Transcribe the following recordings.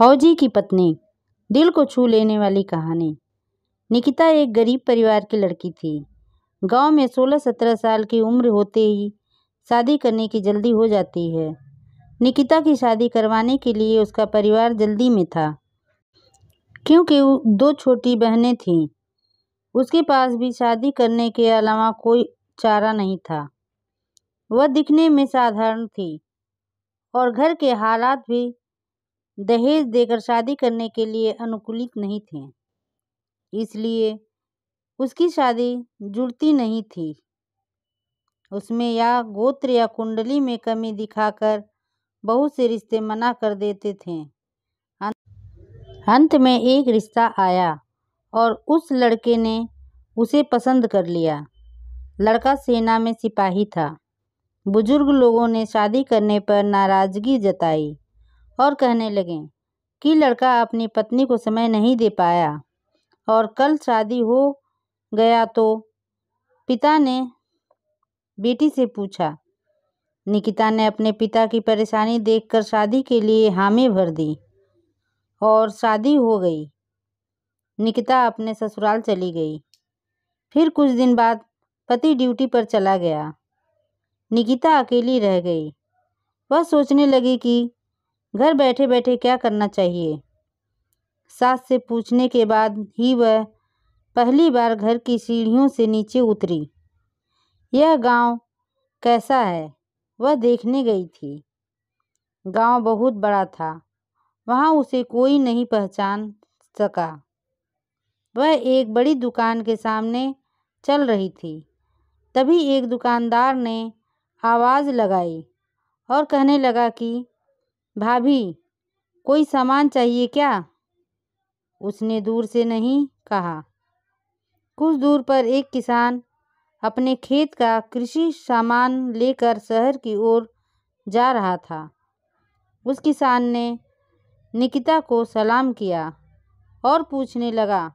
फौजी की पत्नी दिल को छू लेने वाली कहानी निकिता एक गरीब परिवार की लड़की थी गांव में 16-17 साल की उम्र होते ही शादी करने की जल्दी हो जाती है निकिता की शादी करवाने के लिए उसका परिवार जल्दी में था क्योंकि दो छोटी बहनें थीं उसके पास भी शादी करने के अलावा कोई चारा नहीं था वह दिखने में साधारण थी और घर के हालात भी दहेज देकर शादी करने के लिए अनुकूलित नहीं थे इसलिए उसकी शादी जुड़ती नहीं थी उसमें या गोत्र या कुंडली में कमी दिखाकर बहुत से रिश्ते मना कर देते थे अंत में एक रिश्ता आया और उस लड़के ने उसे पसंद कर लिया लड़का सेना में सिपाही था बुजुर्ग लोगों ने शादी करने पर नाराज़गी जताई और कहने लगे कि लड़का अपनी पत्नी को समय नहीं दे पाया और कल शादी हो गया तो पिता ने बेटी से पूछा निकिता ने अपने पिता की परेशानी देखकर शादी के लिए हामी भर दी और शादी हो गई निकिता अपने ससुराल चली गई फिर कुछ दिन बाद पति ड्यूटी पर चला गया निकिता अकेली रह गई वह सोचने लगी कि घर बैठे बैठे क्या करना चाहिए सास से पूछने के बाद ही वह पहली बार घर की सीढ़ियों से नीचे उतरी यह गांव कैसा है वह देखने गई थी गांव बहुत बड़ा था वहां उसे कोई नहीं पहचान सका वह एक बड़ी दुकान के सामने चल रही थी तभी एक दुकानदार ने आवाज़ लगाई और कहने लगा कि भाभी कोई सामान चाहिए क्या उसने दूर से नहीं कहा कुछ दूर पर एक किसान अपने खेत का कृषि सामान लेकर शहर की ओर जा रहा था उस किसान ने निकिता को सलाम किया और पूछने लगा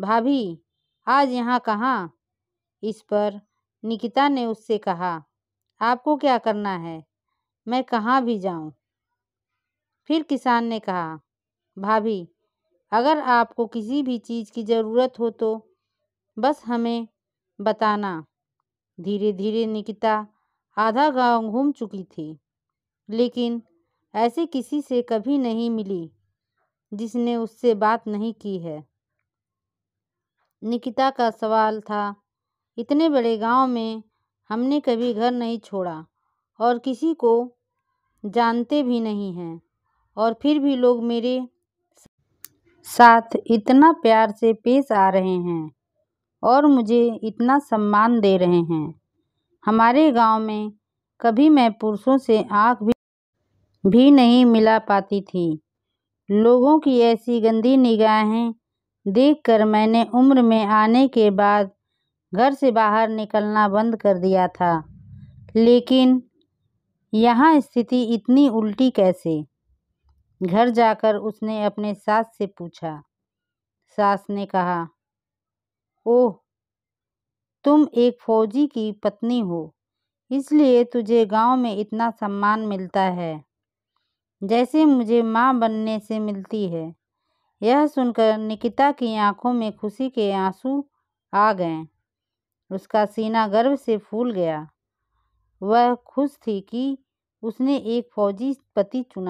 भाभी आज यहाँ कहाँ इस पर निकिता ने उससे कहा आपको क्या करना है मैं कहाँ भी जाऊँ फिर किसान ने कहा भाभी अगर आपको किसी भी चीज़ की ज़रूरत हो तो बस हमें बताना धीरे धीरे निकिता आधा गांव घूम चुकी थी लेकिन ऐसे किसी से कभी नहीं मिली जिसने उससे बात नहीं की है निकिता का सवाल था इतने बड़े गांव में हमने कभी घर नहीं छोड़ा और किसी को जानते भी नहीं हैं और फिर भी लोग मेरे साथ इतना प्यार से पेश आ रहे हैं और मुझे इतना सम्मान दे रहे हैं हमारे गांव में कभी मैं पुरुषों से आंख भी भी नहीं मिला पाती थी लोगों की ऐसी गंदी निगाहें देखकर मैंने उम्र में आने के बाद घर से बाहर निकलना बंद कर दिया था लेकिन यहाँ स्थिति इतनी उल्टी कैसे घर जाकर उसने अपने सास से पूछा सास ने कहा ओह तुम एक फौजी की पत्नी हो इसलिए तुझे गांव में इतना सम्मान मिलता है जैसे मुझे माँ बनने से मिलती है यह सुनकर निकिता की आंखों में खुशी के आंसू आ गए उसका सीना गर्व से फूल गया वह खुश थी कि उसने एक फौजी पति चुना